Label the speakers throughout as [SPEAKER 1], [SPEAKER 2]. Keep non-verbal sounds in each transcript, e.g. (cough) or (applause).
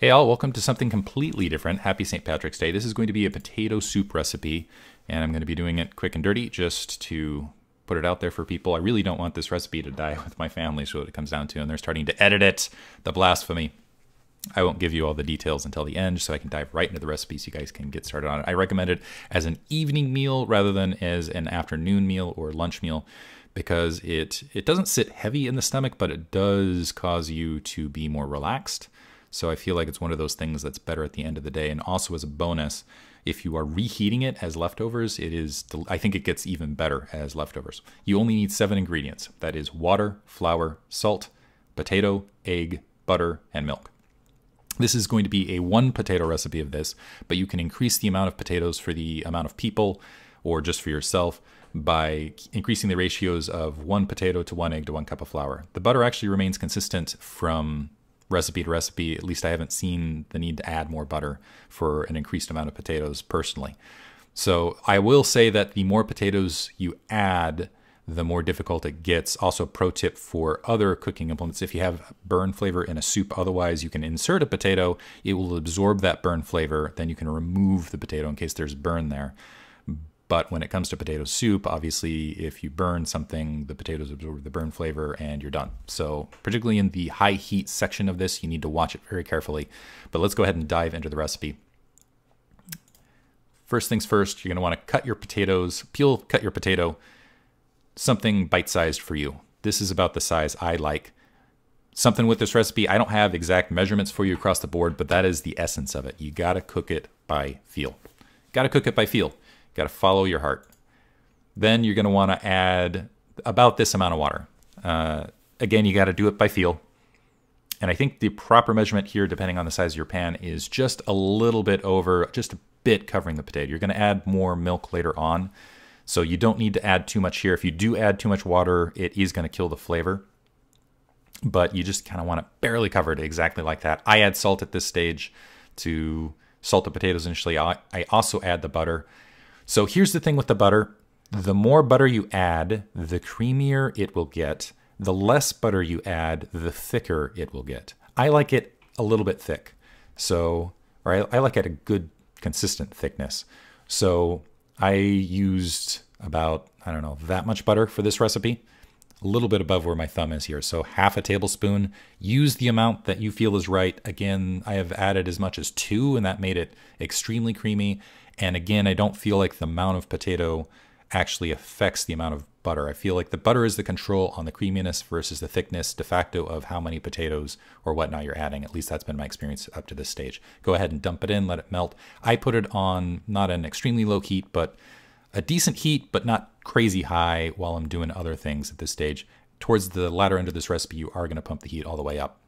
[SPEAKER 1] Hey all, welcome to something completely different. Happy St. Patrick's Day. This is going to be a potato soup recipe, and I'm going to be doing it quick and dirty just to put it out there for people. I really don't want this recipe to die (laughs) with my family, so what it comes down to, and they're starting to edit it. The blasphemy. I won't give you all the details until the end so I can dive right into the recipe, so you guys can get started on it. I recommend it as an evening meal rather than as an afternoon meal or lunch meal because it it doesn't sit heavy in the stomach, but it does cause you to be more relaxed so I feel like it's one of those things that's better at the end of the day. And also as a bonus, if you are reheating it as leftovers, it is, I think it gets even better as leftovers. You only need seven ingredients. That is water, flour, salt, potato, egg, butter, and milk. This is going to be a one potato recipe of this, but you can increase the amount of potatoes for the amount of people or just for yourself by increasing the ratios of one potato to one egg to one cup of flour. The butter actually remains consistent from recipe to recipe, at least I haven't seen the need to add more butter for an increased amount of potatoes personally. So I will say that the more potatoes you add, the more difficult it gets. Also, pro tip for other cooking implements if you have burn flavor in a soup, otherwise, you can insert a potato, it will absorb that burn flavor, then you can remove the potato in case there's burn there. But when it comes to potato soup, obviously, if you burn something, the potatoes absorb the burn flavor and you're done. So, particularly in the high heat section of this, you need to watch it very carefully. But let's go ahead and dive into the recipe. First things first, you're going to want to cut your potatoes, peel, cut your potato, something bite sized for you. This is about the size I like. Something with this recipe, I don't have exact measurements for you across the board, but that is the essence of it. You got to cook it by feel. Got to cook it by feel got to follow your heart. Then you're going to want to add about this amount of water. Uh, again, you got to do it by feel. And I think the proper measurement here, depending on the size of your pan, is just a little bit over, just a bit covering the potato. You're going to add more milk later on. So you don't need to add too much here. If you do add too much water, it is going to kill the flavor. But you just kind of want it barely covered exactly like that. I add salt at this stage to salt the potatoes initially. I, I also add the butter. So here's the thing with the butter. The more butter you add, the creamier it will get. The less butter you add, the thicker it will get. I like it a little bit thick. So, or I, I like it a good consistent thickness. So I used about, I don't know, that much butter for this recipe, a little bit above where my thumb is here. So half a tablespoon, use the amount that you feel is right. Again, I have added as much as two and that made it extremely creamy. And again, I don't feel like the amount of potato actually affects the amount of butter. I feel like the butter is the control on the creaminess versus the thickness de facto of how many potatoes or whatnot you're adding. At least that's been my experience up to this stage. Go ahead and dump it in, let it melt. I put it on not an extremely low heat, but a decent heat, but not crazy high while I'm doing other things at this stage. Towards the latter end of this recipe, you are going to pump the heat all the way up.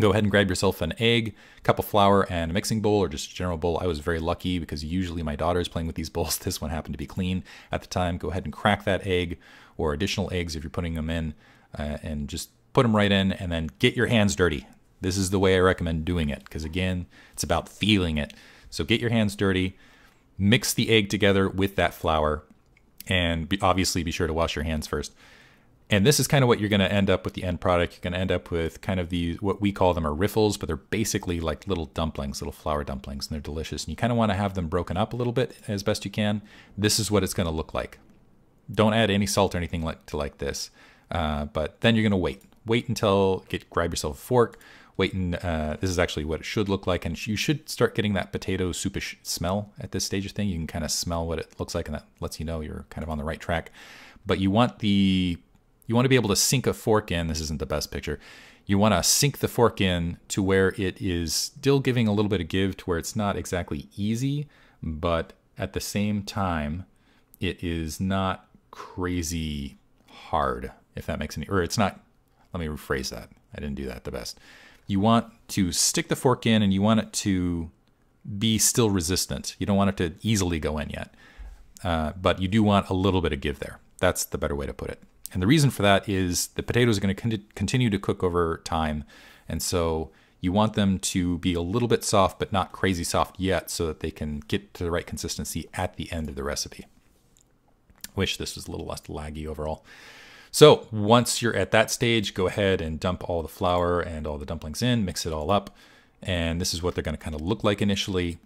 [SPEAKER 1] Go ahead and grab yourself an egg, cup of flour, and a mixing bowl or just a general bowl. I was very lucky because usually my daughter is playing with these (laughs) bowls. This one happened to be clean at the time. Go ahead and crack that egg or additional eggs if you're putting them in uh, and just put them right in and then get your hands dirty. This is the way I recommend doing it because, again, it's about feeling it. So get your hands dirty, mix the egg together with that flour, and be, obviously be sure to wash your hands first. And this is kind of what you're going to end up with the end product. You're going to end up with kind of these, what we call them are riffles, but they're basically like little dumplings, little flour dumplings, and they're delicious. And you kind of want to have them broken up a little bit as best you can. This is what it's going to look like. Don't add any salt or anything like to like this. Uh, but then you're going to wait. Wait until, get grab yourself a fork, wait and uh, this is actually what it should look like and you should start getting that potato soupish smell at this stage of thing you can kind of smell what it looks like and that lets you know you're kind of on the right track but you want the you want to be able to sink a fork in. This isn't the best picture. You want to sink the fork in to where it is still giving a little bit of give to where it's not exactly easy, but at the same time, it is not crazy hard, if that makes any, or it's not, let me rephrase that. I didn't do that the best. You want to stick the fork in and you want it to be still resistant. You don't want it to easily go in yet, uh, but you do want a little bit of give there. That's the better way to put it. And the reason for that is the potatoes are going to con continue to cook over time. And so you want them to be a little bit soft, but not crazy soft yet, so that they can get to the right consistency at the end of the recipe. Wish this was a little less laggy overall. So once you're at that stage, go ahead and dump all the flour and all the dumplings in, mix it all up. And this is what they're going to kind of look like initially.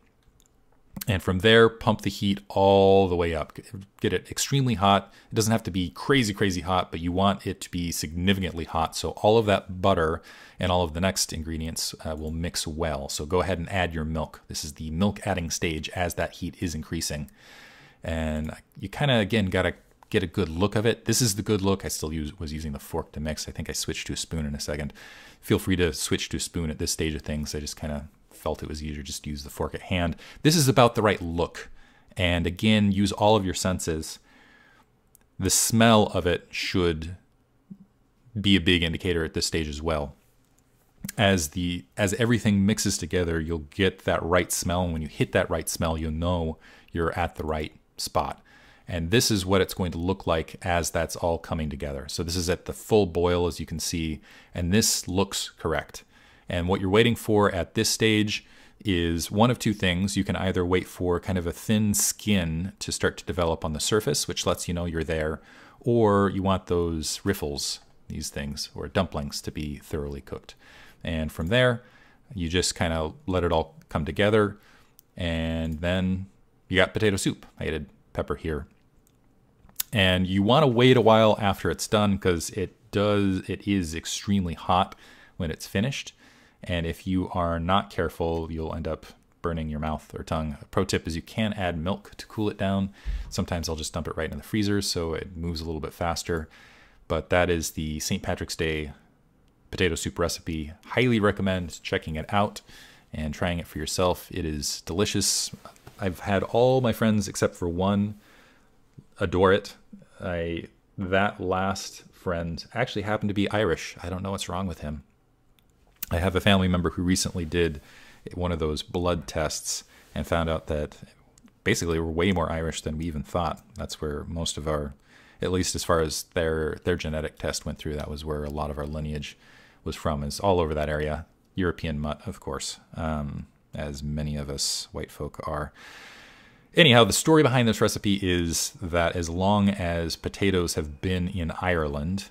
[SPEAKER 1] And from there, pump the heat all the way up. Get it extremely hot. It doesn't have to be crazy, crazy hot, but you want it to be significantly hot. So all of that butter and all of the next ingredients uh, will mix well. So go ahead and add your milk. This is the milk adding stage as that heat is increasing. And you kind of, again, got to get a good look of it. This is the good look. I still use was using the fork to mix. I think I switched to a spoon in a second. Feel free to switch to a spoon at this stage of things. I just kind of felt it was easier just to use the fork at hand. This is about the right look. And again, use all of your senses. The smell of it should be a big indicator at this stage as well. As the as everything mixes together, you'll get that right smell. And when you hit that right smell, you'll know you're at the right spot. And this is what it's going to look like as that's all coming together. So this is at the full boil, as you can see, and this looks correct. And what you're waiting for at this stage is one of two things. You can either wait for kind of a thin skin to start to develop on the surface, which lets you know you're there, or you want those riffles, these things, or dumplings to be thoroughly cooked. And from there, you just kind of let it all come together, and then you got potato soup. I added pepper here. And you want to wait a while after it's done because it does it is extremely hot when it's finished. And if you are not careful, you'll end up burning your mouth or tongue. A pro tip is you can add milk to cool it down. Sometimes I'll just dump it right in the freezer so it moves a little bit faster. But that is the St. Patrick's Day potato soup recipe. Highly recommend checking it out and trying it for yourself. It is delicious. I've had all my friends except for one adore it. I that last friend actually happened to be Irish. I don't know what's wrong with him. I have a family member who recently did one of those blood tests and found out that basically we're way more Irish than we even thought. That's where most of our, at least as far as their their genetic test went through, that was where a lot of our lineage was from. Is all over that area, European mutt, of course, um, as many of us white folk are. Anyhow, the story behind this recipe is that as long as potatoes have been in Ireland,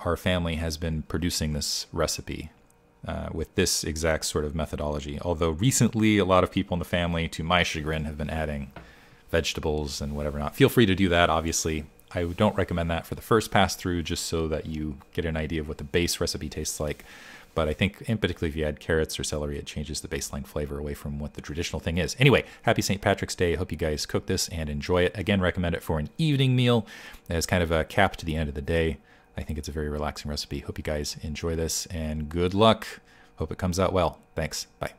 [SPEAKER 1] our family has been producing this recipe uh, with this exact sort of methodology. Although recently, a lot of people in the family, to my chagrin, have been adding vegetables and whatever not. Feel free to do that, obviously. I don't recommend that for the first pass through, just so that you get an idea of what the base recipe tastes like. But I think, in particular, if you add carrots or celery, it changes the baseline flavor away from what the traditional thing is. Anyway, happy St. Patrick's Day. hope you guys cook this and enjoy it. Again, recommend it for an evening meal as kind of a cap to the end of the day. I think it's a very relaxing recipe. Hope you guys enjoy this and good luck. Hope it comes out well. Thanks. Bye.